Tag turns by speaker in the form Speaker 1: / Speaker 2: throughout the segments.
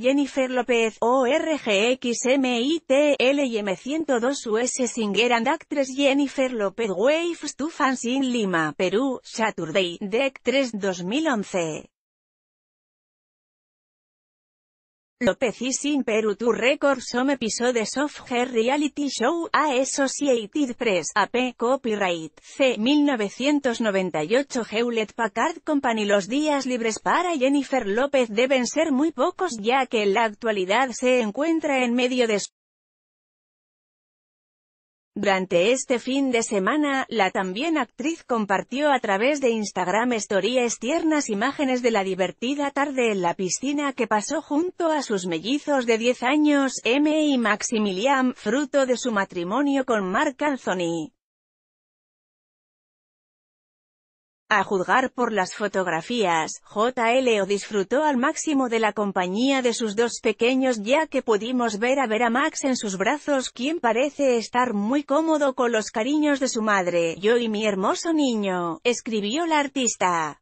Speaker 1: Jennifer López, ORGXMITLM 102 US Singer and Actress Jennifer López Waves to Fans in Lima, Perú, Saturday, Dec. 3 2011. López y Sin Peru tu record some episodes of her reality show, A Associated Press, AP, copyright, C. 1998 Hewlett Packard Company Los días libres para Jennifer López deben ser muy pocos ya que en la actualidad se encuentra en medio de durante este fin de semana, la también actriz compartió a través de Instagram historias tiernas imágenes de la divertida tarde en la piscina que pasó junto a sus mellizos de 10 años, M y Maximilian, fruto de su matrimonio con Mark Anthony. A juzgar por las fotografías, JLO disfrutó al máximo de la compañía de sus dos pequeños ya que pudimos ver a ver a Max en sus brazos quien parece estar muy cómodo con los cariños de su madre. Yo y mi hermoso niño, escribió la artista.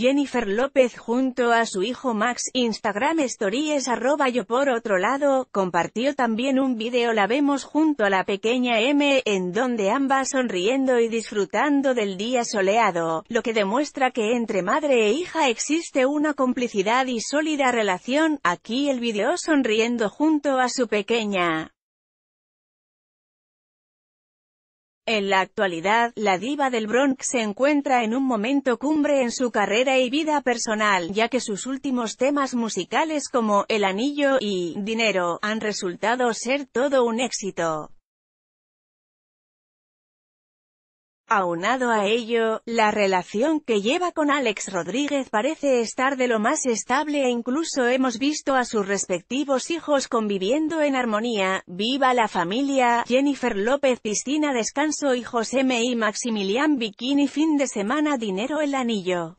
Speaker 1: Jennifer López junto a su hijo Max, Instagram Stories arroba yo por otro lado, compartió también un video la vemos junto a la pequeña M, en donde ambas sonriendo y disfrutando del día soleado, lo que demuestra que entre madre e hija existe una complicidad y sólida relación, aquí el video sonriendo junto a su pequeña. En la actualidad, la diva del Bronx se encuentra en un momento cumbre en su carrera y vida personal, ya que sus últimos temas musicales como El Anillo y Dinero han resultado ser todo un éxito. Aunado a ello, la relación que lleva con Alex Rodríguez parece estar de lo más estable e incluso hemos visto a sus respectivos hijos conviviendo en armonía, viva la familia, Jennifer López Pistina Descanso y José M. y Maximilian Bikini Fin de semana Dinero el Anillo.